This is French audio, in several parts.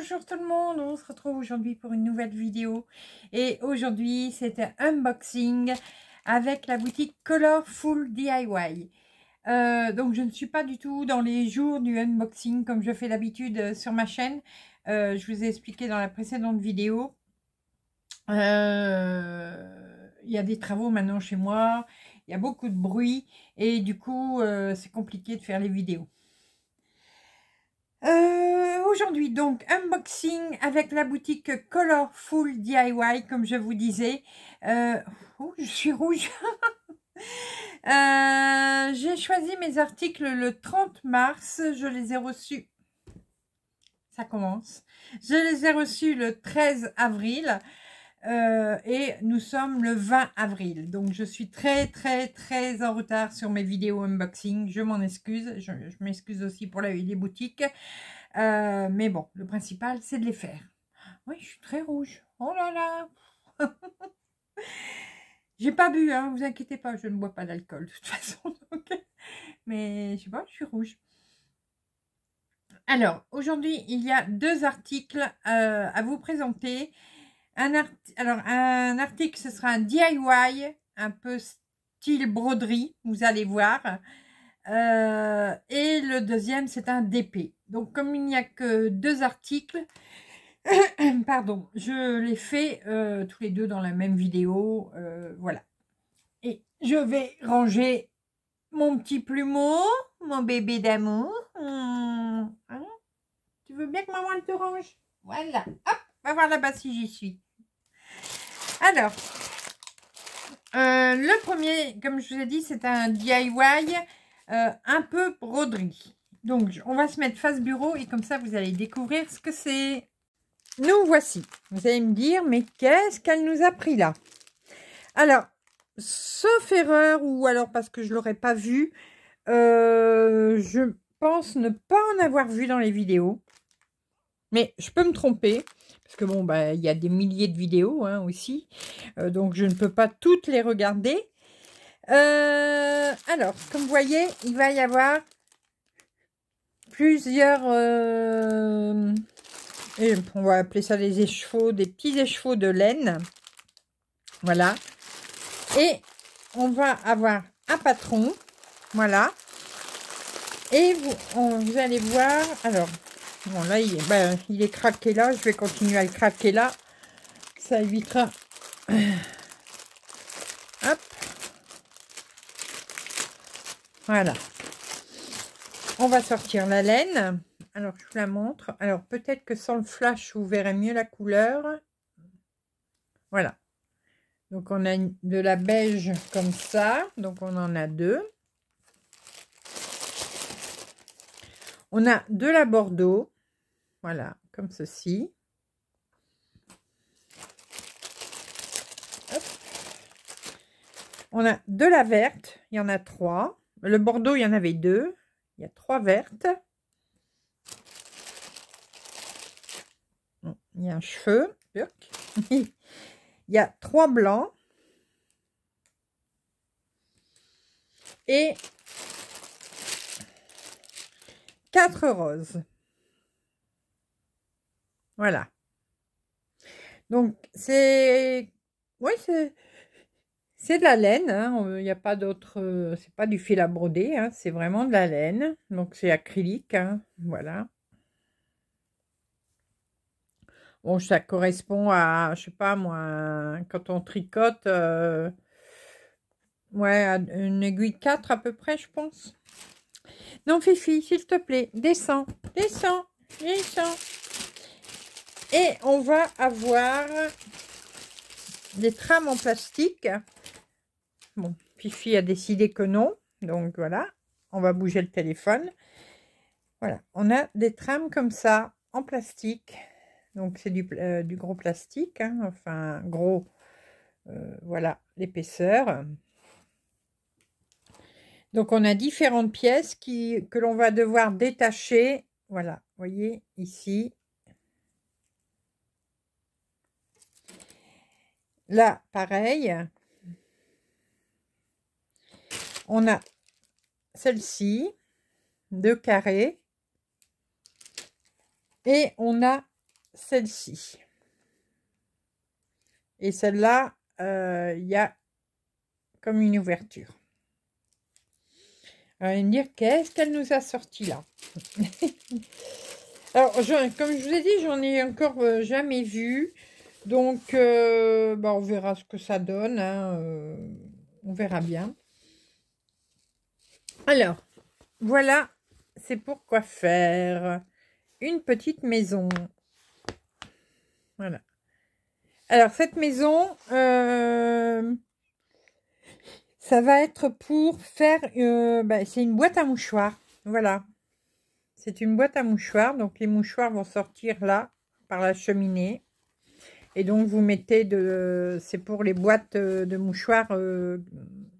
Bonjour tout le monde, on se retrouve aujourd'hui pour une nouvelle vidéo et aujourd'hui c'est un unboxing avec la boutique Colorful DIY. Euh, donc je ne suis pas du tout dans les jours du unboxing comme je fais d'habitude euh, sur ma chaîne. Euh, je vous ai expliqué dans la précédente vidéo. Il y a des travaux maintenant chez moi, il y a beaucoup de bruit et du coup c'est compliqué de faire les vidéos. Euh, aujourd'hui donc unboxing avec la boutique Colorful DIY comme je vous disais. Euh, oh, je suis rouge. Euh, j'ai choisi mes articles le 30 mars. Je les ai reçus. Ça commence. Je les ai reçus le 13 avril. Euh, et nous sommes le 20 avril. Donc, je suis très, très, très en retard sur mes vidéos unboxing. Je m'en excuse. Je, m'excuse aussi pour la, les boutiques. Euh, mais bon, le principal, c'est de les faire. Oui, je suis très rouge. Oh là là J'ai pas bu, hein, vous inquiétez pas, je ne bois pas d'alcool de toute façon. mais je sais pas, je suis rouge. Alors, aujourd'hui, il y a deux articles euh, à vous présenter. Alors, un article, ce sera un DIY, un peu style broderie, vous allez voir. Euh, et le deuxième, c'est un DP. Donc, comme il n'y a que deux articles, pardon, je les fais euh, tous les deux dans la même vidéo. Euh, voilà. Et je vais ranger mon petit plumeau, mon bébé d'amour. Mmh. Hein tu veux bien que maman te range Voilà. Hop, va voir là-bas si j'y suis. Alors, euh, le premier, comme je vous ai dit, c'est un DIY euh, un peu broderie. Donc, on va se mettre face bureau et comme ça, vous allez découvrir ce que c'est. Nous voici. Vous allez me dire, mais qu'est-ce qu'elle nous a pris là Alors, sauf erreur, ou alors parce que je ne l'aurais pas vu, euh, je pense ne pas en avoir vu dans les vidéos. Mais je peux me tromper, parce que bon, bah, il y a des milliers de vidéos hein, aussi, euh, donc je ne peux pas toutes les regarder. Euh, alors, comme vous voyez, il va y avoir plusieurs, euh, on va appeler ça des échevaux, des petits échevaux de laine. Voilà. Et on va avoir un patron. Voilà. Et vous, vous allez voir, alors, Bon, là, ben, il, est craqué là. Je vais continuer à le craquer là. Ça évitera. Hop. Voilà. On va sortir la laine. Alors, je vous la montre. Alors, peut-être que sans le flash, vous verrez mieux la couleur. Voilà. Donc, on a de la beige comme ça. Donc, on en a deux. On a de la Bordeaux, voilà, comme ceci. On a de la verte, il y en a trois. Le Bordeaux, il y en avait deux. Il y a trois vertes. Il y a un cheveu. il y a trois blancs. Et quatre roses. Voilà. Donc, c'est... Oui, c'est... C'est de la laine, hein. il n'y a pas d'autre, euh, c'est pas du fil à broder, hein. c'est vraiment de la laine, donc c'est acrylique, hein. voilà. Bon, ça correspond à, je sais pas moi, quand on tricote, euh, ouais, une aiguille 4 à peu près, je pense. Non, Fifi, s'il te plaît, descends, descends, descends. Et on va avoir des trames en plastique. Bon, Fifi a décidé que non. Donc voilà, on va bouger le téléphone. Voilà, on a des trames comme ça en plastique. Donc c'est du, euh, gros plastique, hein, enfin gros, euh, voilà l'épaisseur. Donc on a différentes pièces qui, que l'on va devoir détacher. Voilà, voyez ici. Là, pareil. On a celle-ci, deux carrés. Et on a celle-ci. Et celle-là, euh, il y a comme une ouverture elle me dire, qu'est-ce qu'elle nous a sorti là Alors, comme je vous ai dit, j'en ai encore euh, jamais vu. Donc, euh, bah, on verra ce que ça donne. Hein, euh, on verra bien. Alors, voilà, c'est pour quoi faire. Une petite maison. Voilà. Alors, cette maison, ça va être pour faire... Euh, bah, c'est une boîte à mouchoirs. Voilà. C'est une boîte à mouchoirs. Donc, les mouchoirs vont sortir là, par la cheminée. Et donc, vous mettez de... C'est pour les boîtes euh, de mouchoirs, les euh,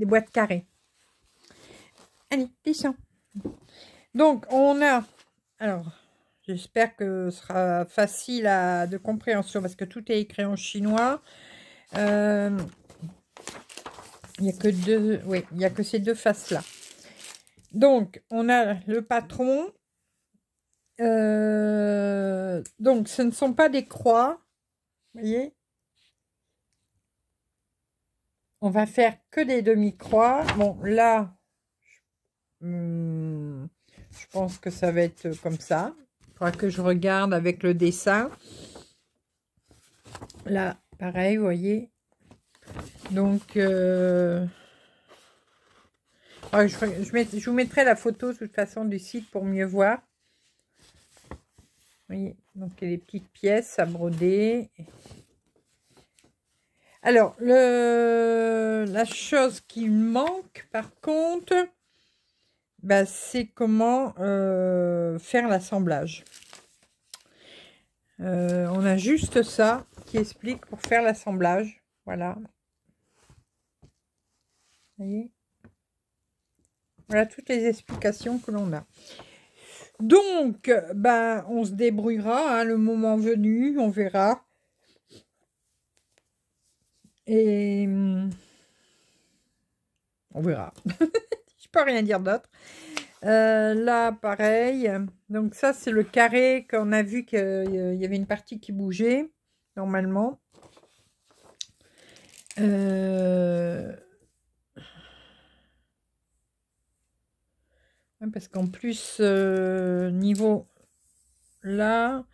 boîtes carrées. Allez, descend. Donc, on a... Alors, j'espère que ce sera facile à, de compréhension parce que tout est écrit en chinois. Il n'y a que deux, oui, il y a que ces deux faces-là. Donc, on a le patron. Euh, donc, ce ne sont pas des croix. Vous voyez On va faire que des demi-croix. Bon, là, hmm, je, pense que ça va être comme ça. Il faudra que je regarde avec le dessin. Là, pareil, vous voyez donc, euh, je, vous mettrai la photo de toute façon du site pour mieux voir. Vous donc il y a les petites pièces à broder. Alors, la chose qui manque, par contre, bah, c'est comment euh, faire l'assemblage. Euh, on a juste ça qui explique pour faire l'assemblage. Voilà voilà toutes les explications que l'on a donc ben on se débrouillera hein, le moment venu on verra et hum, on verra je peux rien dire d'autre euh, là, pareil. Donc ça, c'est le carré qu'on a vu qu'il euh, y avait une partie qui bougeait, normalement. Euh, parce qu'en plus, euh, niveau là,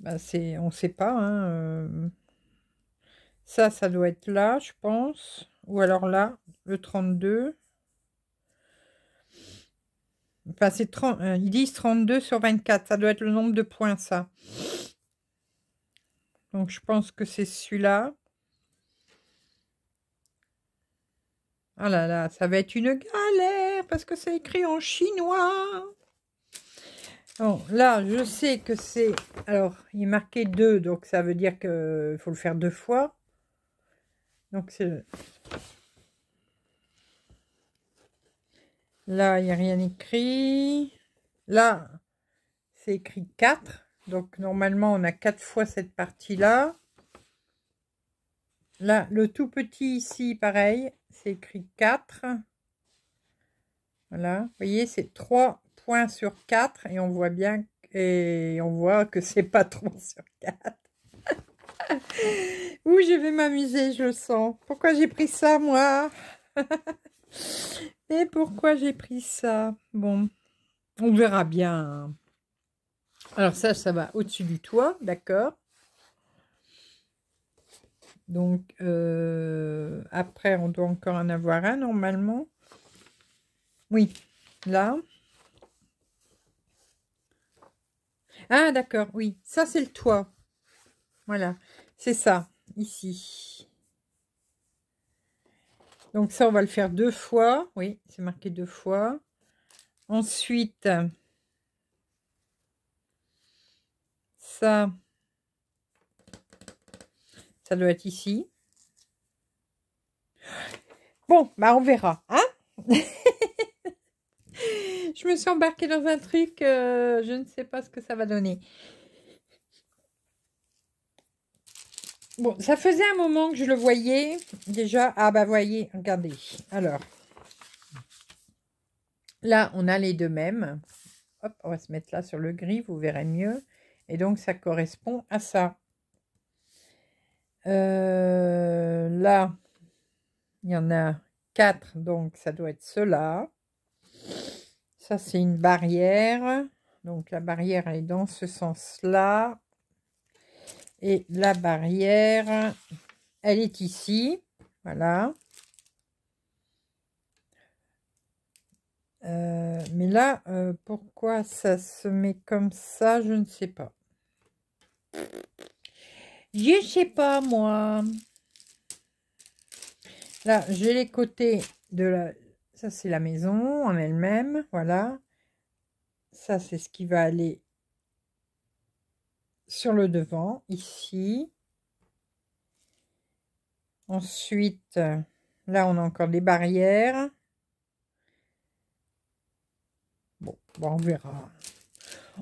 bah, on ne sait pas. Hein, euh, ça, ça doit être là, je pense. Ou alors là, le 32. Enfin, c'est 30, Il euh, ils 32 sur 24. Ça doit être le nombre de points, ça. Donc, je pense que c'est celui-là. Ah là là, ça va être une galère parce que c'est écrit en chinois. Bon, là, je sais que c'est... Alors, il est marqué 2, donc ça veut dire qu'il faut le faire deux fois. Donc, c'est... Là, il n'y a rien écrit. Là, c'est écrit 4. Donc, normalement, on a 4 fois cette partie-là. Là, le tout petit ici, pareil, c'est écrit 4. Voilà, vous voyez, c'est 3 points sur 4 et on voit bien et on voit que c'est pas 3 sur 4. Ouh, je vais m'amuser, je le sens. Pourquoi j'ai pris ça, moi Et pourquoi j'ai pris ça Bon, on verra bien. Hein. Alors ça, ça va au-dessus du toit, d'accord donc, euh, après, on doit encore en avoir un, normalement. Oui, là. Ah, d'accord, oui. Ça, c'est le toit. Voilà, c'est ça, ici. Donc ça, on va le faire deux fois. Oui, c'est marqué deux fois. Ensuite, ça, ça doit être ici. Bon, bah on verra, hein je me suis embarquée dans un truc, euh, je ne sais pas ce que ça va donner. Bon, ça faisait un moment que je le voyais. Déjà, ah bah voyez, regardez. Alors, là, on a les deux mêmes. Hop, on va se mettre là sur le gris, vous verrez mieux. Et donc, ça correspond à ça. Euh, là, il y en a quatre, donc ça doit être cela. Ça, c'est une barrière. Donc, la barrière est dans ce sens-là. Et la barrière, elle est ici. Voilà. Euh, mais là, euh, pourquoi ça se met comme ça, je ne sais pas. Je sais pas, moi. Là, j'ai les côtés de la, c'est la maison en elle-même, voilà. Ça, c'est ce qui va aller sur le devant, ici. Ensuite, là, on a encore des barrières. Bon, bah, on verra.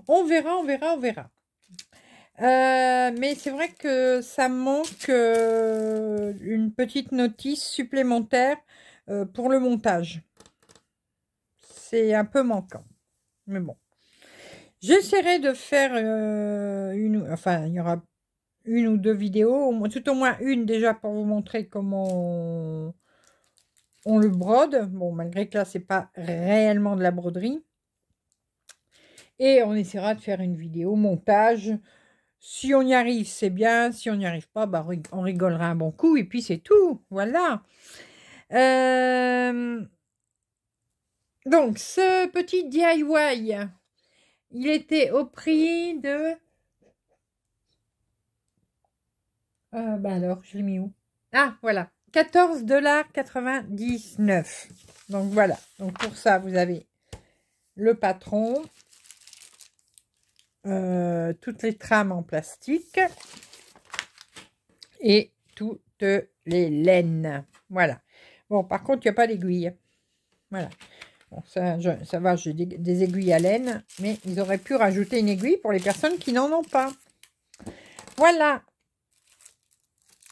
On verra, on verra, on verra. Euh, mais c'est vrai que ça manque euh, une petite notice supplémentaire euh, pour le montage c'est un peu manquant. Mais bon. J'essaierai de faire euh, une... Enfin, il y aura une ou deux vidéos, tout au moins une déjà pour vous montrer comment on, le brode. Bon, malgré que là, c'est pas réellement de la broderie. Et on essaiera de faire une vidéo montage. Si on y arrive, c'est bien. Si on n'y arrive pas, bah, on rigolera un bon coup. Et puis, c'est tout. Voilà. Euh, donc, ce petit DIY, il était au prix de... Euh, bah alors, je l'ai mis où Ah, voilà. 14,99$. Donc, voilà. Donc, pour ça, vous avez le patron. Euh, toutes les trames en plastique. Et toutes les laines. Voilà. Bon, par contre, il n'y a pas d'aiguille. Voilà ça, je, ça va, j'ai des, aiguilles à laine, mais ils auraient pu rajouter une aiguille pour les personnes qui n'en ont pas. Voilà.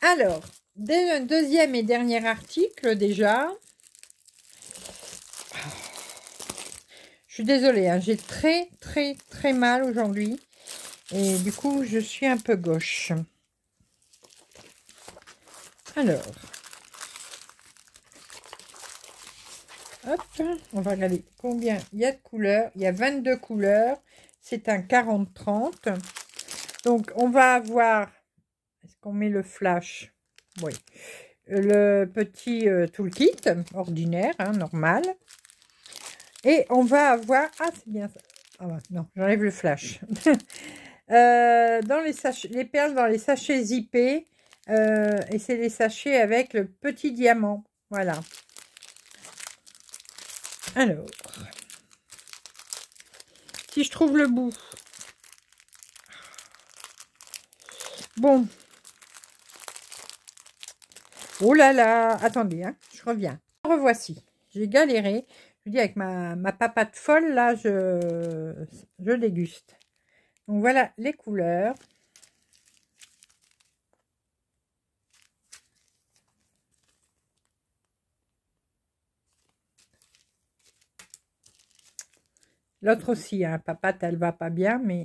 Alors, deuxième et dernier article déjà. Je suis désolée, hein, j'ai très, très, très mal aujourd'hui. Et du coup, je suis un peu gauche. Alors, on va regarder combien il y a de couleurs. Il y a 22 couleurs. C'est un 40-30. Donc, on va avoir... Est-ce qu'on met le flash Oui. Le petit euh, toolkit ordinaire, hein, normal. Et on va avoir... Ah, c'est bien ça. Ah non, j'enlève le flash. Euh, dans les, sachets... les perles dans les sachets zippés. Euh, et c'est les sachets avec le petit diamant. Voilà. Alors, si je trouve le bout. Bon. Oh là là, attendez, hein, je reviens. Revoici, j'ai galéré. Je dis avec ma, ma papate folle, là, je, je déguste. Donc voilà les couleurs. L'autre aussi, hein, papate, elle va pas bien, mais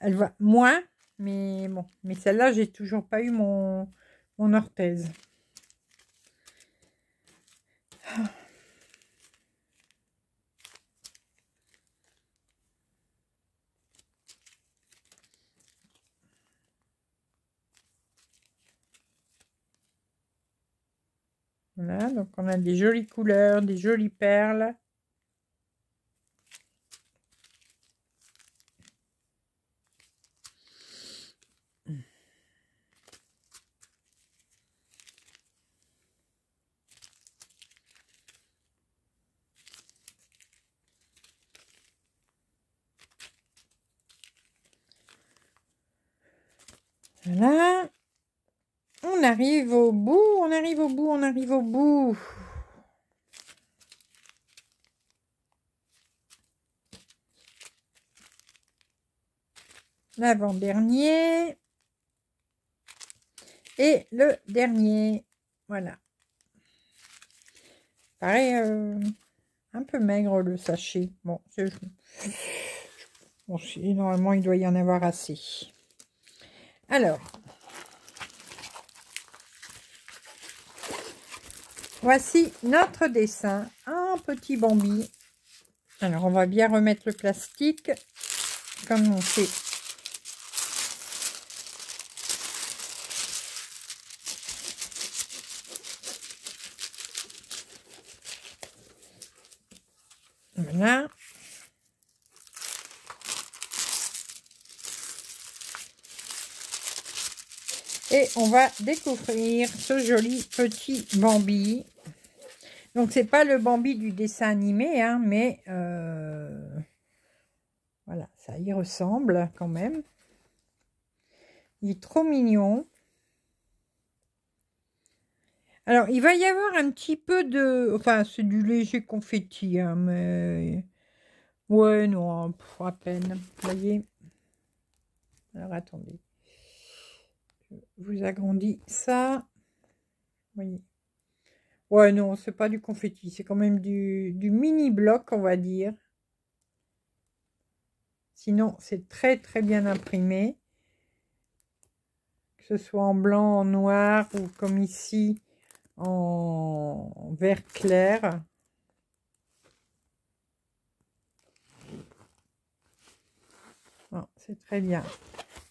elle va moins, mais bon. Mais celle-là, j'ai toujours pas eu mon, mon orthèse. Voilà, donc on a des jolies couleurs, des jolies perles. Voilà. On arrive au bout, on arrive au bout, on arrive au bout. L'avant-dernier. Et le dernier. Voilà. Pareil, euh, un peu maigre le sachet. Bon, c'est... Bon, normalement, il doit y en avoir assez. Alors, voici notre dessin. Un petit Bambi. Alors, on va bien remettre le plastique, comme on fait. Voilà. Et on va découvrir ce joli petit Bambi. Donc, c'est pas le Bambi du dessin animé, hein, mais euh, voilà, ça y ressemble quand même. Il est trop mignon. Alors, il va y avoir un petit peu de... Enfin, c'est du léger confetti, hein, mais... Ouais, non, à peine. Vous voyez Alors, attendez vous agrandis ça. oui voyez. Ouais, non, c'est pas du confetti, c'est quand même du, du mini bloc, on va dire. Sinon, c'est très très bien imprimé. Que ce soit en blanc, en noir ou comme ici, en vert clair. Ah, c'est très bien.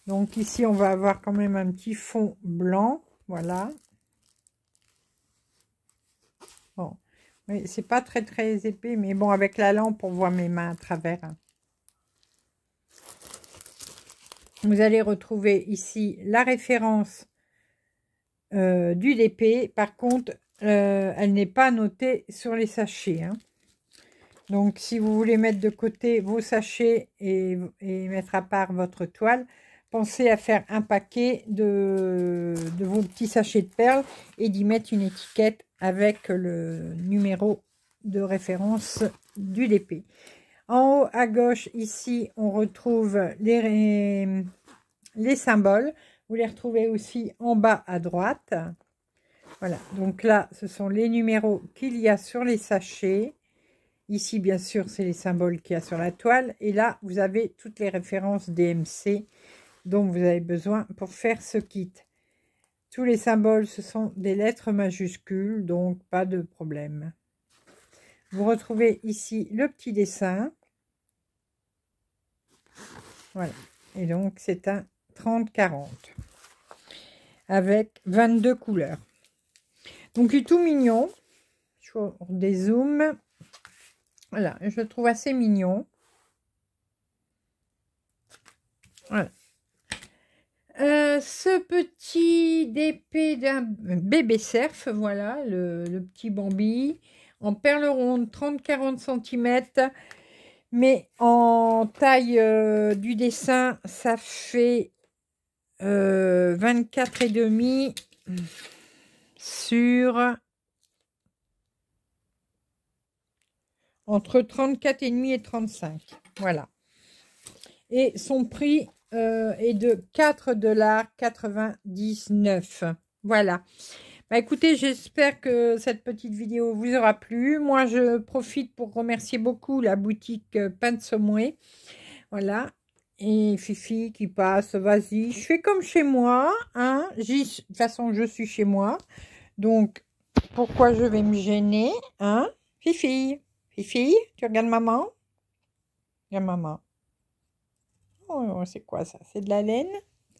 Donc ici, on va avoir quand même un petit fond blanc. Voilà. Bon. c'est pas très très épais, mais bon, avec la lampe, on voit mes mains à travers. Hein. Vous allez retrouver ici la référence euh, du DP. Par contre, euh, elle n'est pas notée sur les sachets. Hein. Donc, si vous voulez mettre de côté vos sachets et mettre à part votre toile, pensez à faire un paquet de, vos petits sachets de perles et d'y mettre une étiquette avec le numéro de référence du DP. En haut à gauche, ici, on retrouve les, les symboles. Vous les retrouvez aussi en bas à droite. Voilà, donc là, ce sont les numéros qu'il y a sur les sachets. Ici, bien sûr, c'est les symboles qu'il y a sur la toile. Et là, vous avez toutes les références DMC donc, vous avez besoin pour faire ce kit. Tous les symboles, ce sont des lettres majuscules, donc pas de problème. Vous retrouvez ici le petit dessin. Voilà. Et donc, c'est un 30-40 avec 22 couleurs. Donc, il est tout mignon. Je dézoome. Voilà, je le trouve assez mignon. Voilà. Euh, ce petit d'épée d'un bébé cerf, voilà, le, petit Bambi, en perle ronde, 30-40 cm, mais en taille euh, du dessin, ça fait 24 euh, et demi sur entre demi et 35, voilà. Et son prix euh, et de 4,99$. Voilà. Bah écoutez, j'espère que cette petite vidéo vous aura plu. Moi, je profite pour remercier beaucoup la boutique euh, Pain de Voilà. Et Fifi qui passe, vas-y. Je fais comme chez moi. Hein. De toute façon, je suis chez moi. Donc, pourquoi je vais me gêner Hein Fifi Fifi, tu regardes maman Regarde maman. Oh, oh, c'est quoi ça C'est de la laine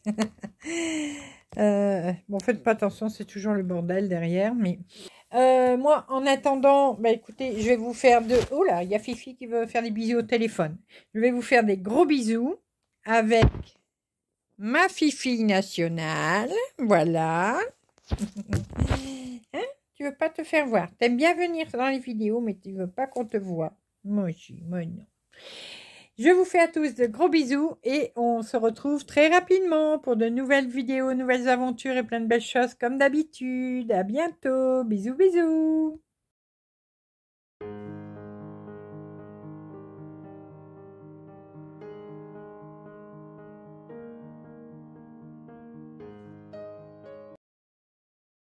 euh, Bon, faites pas attention, c'est toujours le bordel derrière, mais... Euh, moi, en attendant, bah écoutez, je vais vous faire de... Oula, oh il y a Fifi qui veut faire des bisous au téléphone. Je vais vous faire des gros bisous avec ma Fifi nationale. Voilà. Hein? tu veux pas te faire voir. T'aimes bien venir dans les vidéos, mais tu veux pas qu'on te voit. Moi aussi, moi non. Je vous fais à tous de gros bisous et on se retrouve très rapidement pour de nouvelles vidéos, nouvelles aventures et plein de belles choses comme d'habitude. À bientôt. Bisous, bisous.